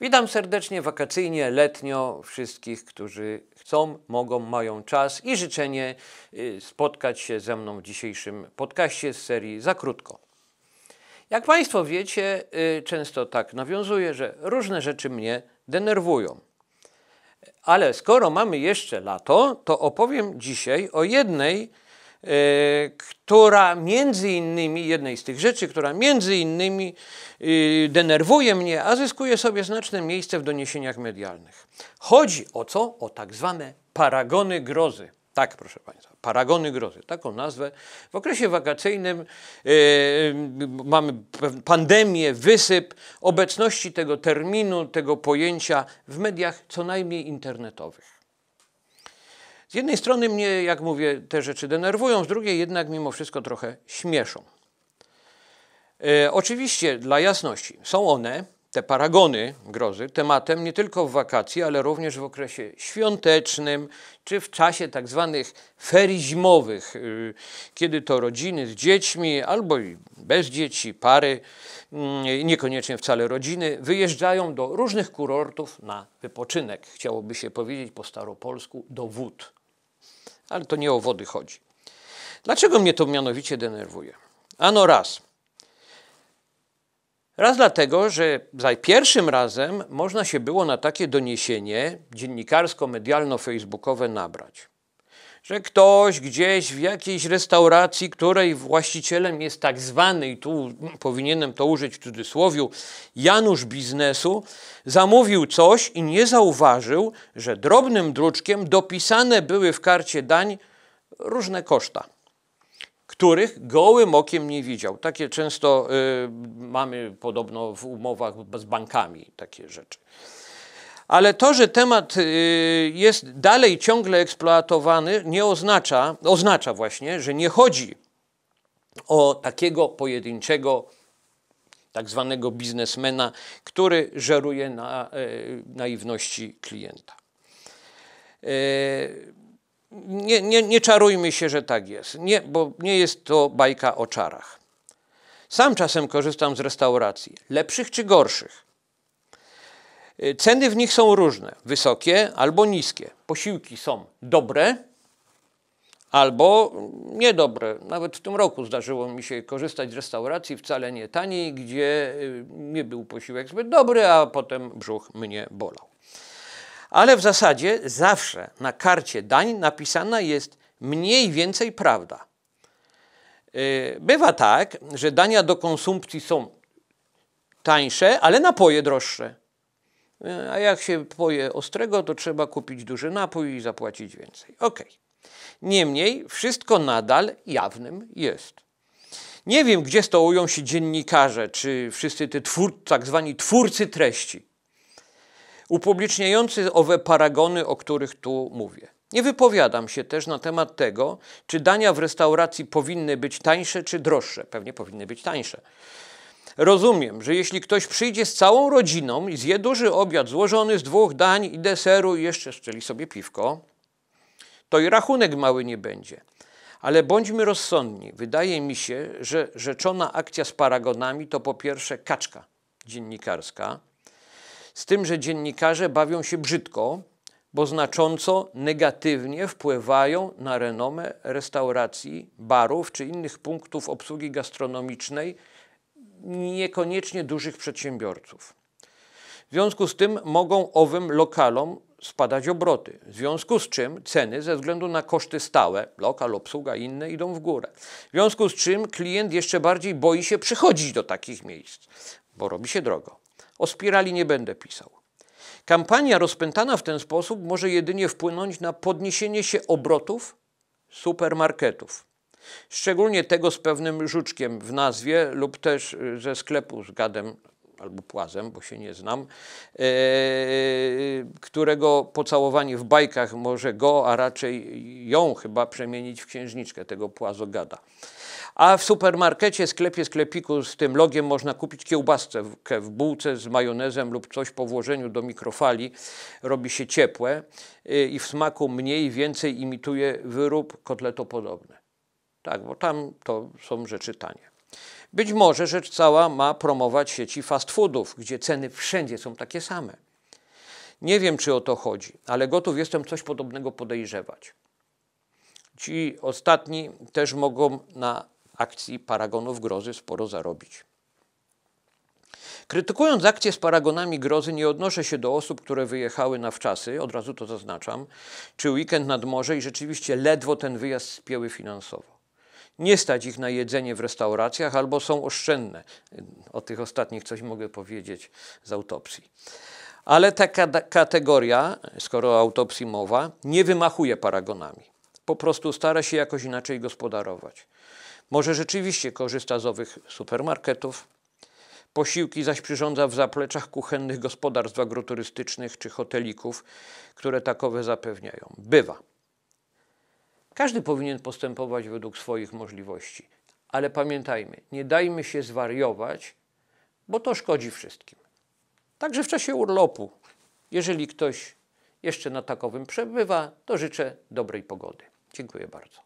Witam serdecznie wakacyjnie, letnio wszystkich, którzy chcą, mogą, mają czas i życzenie y, spotkać się ze mną w dzisiejszym podcaście z serii Za krótko. Jak Państwo wiecie, y, często tak nawiązuję, że różne rzeczy mnie denerwują. Ale skoro mamy jeszcze lato, to opowiem dzisiaj o jednej E, która między innymi, jednej z tych rzeczy, która między innymi y, denerwuje mnie, a zyskuje sobie znaczne miejsce w doniesieniach medialnych. Chodzi o co? O tak zwane paragony grozy. Tak, proszę Państwa, paragony grozy, taką nazwę. W okresie wakacyjnym yy, mamy pandemię, wysyp obecności tego terminu, tego pojęcia w mediach co najmniej internetowych. Z jednej strony mnie, jak mówię, te rzeczy denerwują, z drugiej jednak mimo wszystko trochę śmieszą. E, oczywiście, dla jasności, są one, te paragony grozy, tematem nie tylko w wakacji, ale również w okresie świątecznym czy w czasie tak zwanych ferii zimowych, y, kiedy to rodziny z dziećmi albo i bez dzieci, pary, mm, niekoniecznie wcale rodziny, wyjeżdżają do różnych kurortów na wypoczynek. Chciałoby się powiedzieć po staropolsku do wód ale to nie o wody chodzi. Dlaczego mnie to mianowicie denerwuje? Ano raz. Raz dlatego, że za pierwszym razem można się było na takie doniesienie dziennikarsko-medialno-facebookowe nabrać że ktoś gdzieś w jakiejś restauracji, której właścicielem jest tak zwany, i tu powinienem to użyć w cudzysłowie, Janusz biznesu, zamówił coś i nie zauważył, że drobnym druczkiem dopisane były w karcie dań różne koszta których gołym okiem nie widział. Takie często y, mamy podobno w umowach z bankami takie rzeczy. Ale to, że temat y, jest dalej ciągle eksploatowany, nie oznacza, oznacza właśnie, że nie chodzi o takiego pojedynczego, tak zwanego biznesmena, który żeruje na e, naiwności klienta. E, nie, nie, nie czarujmy się, że tak jest, nie, bo nie jest to bajka o czarach. Sam czasem korzystam z restauracji, lepszych czy gorszych Y, ceny w nich są różne, wysokie albo niskie. Posiłki są dobre albo niedobre. Nawet w tym roku zdarzyło mi się korzystać z restauracji wcale nie taniej, gdzie y, nie był posiłek zbyt dobry, a potem brzuch mnie bolał. Ale w zasadzie zawsze na karcie dań napisana jest mniej więcej prawda. Y, bywa tak, że dania do konsumpcji są tańsze, ale napoje droższe. E, a jak się poje ostrego, to trzeba kupić duży napój i zapłacić więcej. Ok. Niemniej wszystko nadal jawnym jest. Nie wiem, gdzie stołują się dziennikarze, czy wszyscy te twór, tak zwani twórcy treści, upubliczniający owe paragony, o których tu mówię. Nie wypowiadam się też na temat tego, czy dania w restauracji powinny być tańsze czy droższe. Pewnie powinny być tańsze. Rozumiem, że jeśli ktoś przyjdzie z całą rodziną i zje duży obiad złożony z dwóch dań i deseru i jeszcze strzeli sobie piwko, to i rachunek mały nie będzie. Ale bądźmy rozsądni. Wydaje mi się, że rzeczona akcja z paragonami to po pierwsze kaczka dziennikarska, z tym, że dziennikarze bawią się brzydko, bo znacząco negatywnie wpływają na renomę restauracji, barów czy innych punktów obsługi gastronomicznej, niekoniecznie dużych przedsiębiorców. W związku z tym mogą owym lokalom spadać obroty, w związku z czym ceny ze względu na koszty stałe, lokal, obsługa i inne idą w górę. W związku z czym klient jeszcze bardziej boi się przychodzić do takich miejsc, bo robi się drogo. O spirali nie będę pisał. Kampania rozpętana w ten sposób może jedynie wpłynąć na podniesienie się obrotów supermarketów. Szczególnie tego z pewnym żuczkiem w nazwie lub też y, ze sklepu z gadem albo płazem, bo się nie znam, e, którego pocałowanie w bajkach może go, a raczej ją chyba przemienić w księżniczkę tego płazogada. A w supermarkecie, sklepie, sklepiku z tym logiem można kupić kiełbaskę w bułce z majonezem lub coś po włożeniu do mikrofali. Robi się ciepłe y, i w smaku mniej więcej imituje wyrób kotletopodobny. Tak, bo tam to są rzeczy tanie. Być może rzecz cała ma promować sieci fast foodów, gdzie ceny wszędzie są takie same. Nie wiem, czy o to chodzi, ale gotów jestem coś podobnego podejrzewać. Ci ostatni też mogą na akcji paragonów grozy sporo zarobić. Krytykując akcję z paragonami grozy, nie odnoszę się do osób, które wyjechały na wczasy, od razu to zaznaczam, czy weekend nad morze i rzeczywiście ledwo ten wyjazd spięły finansowo nie stać ich na jedzenie w restauracjach albo są oszczędne. O tych ostatnich coś mogę powiedzieć z autopsji. Ale ta kategoria, skoro o autopsji mowa, nie wymachuje paragonami. Po prostu stara się jakoś inaczej gospodarować. Może rzeczywiście korzysta z owych supermarketów, Posiłki zaś przyrządza w zapleczach kuchennych gospodarstw agroturystycznych czy hotelików, które takowe zapewniają. Bywa. Każdy powinien postępować według swoich możliwości, ale pamiętajmy, nie dajmy się zwariować, bo to szkodzi wszystkim. Także w czasie urlopu, jeżeli ktoś jeszcze na takowym przebywa, to życzę dobrej pogody. Dziękuję bardzo.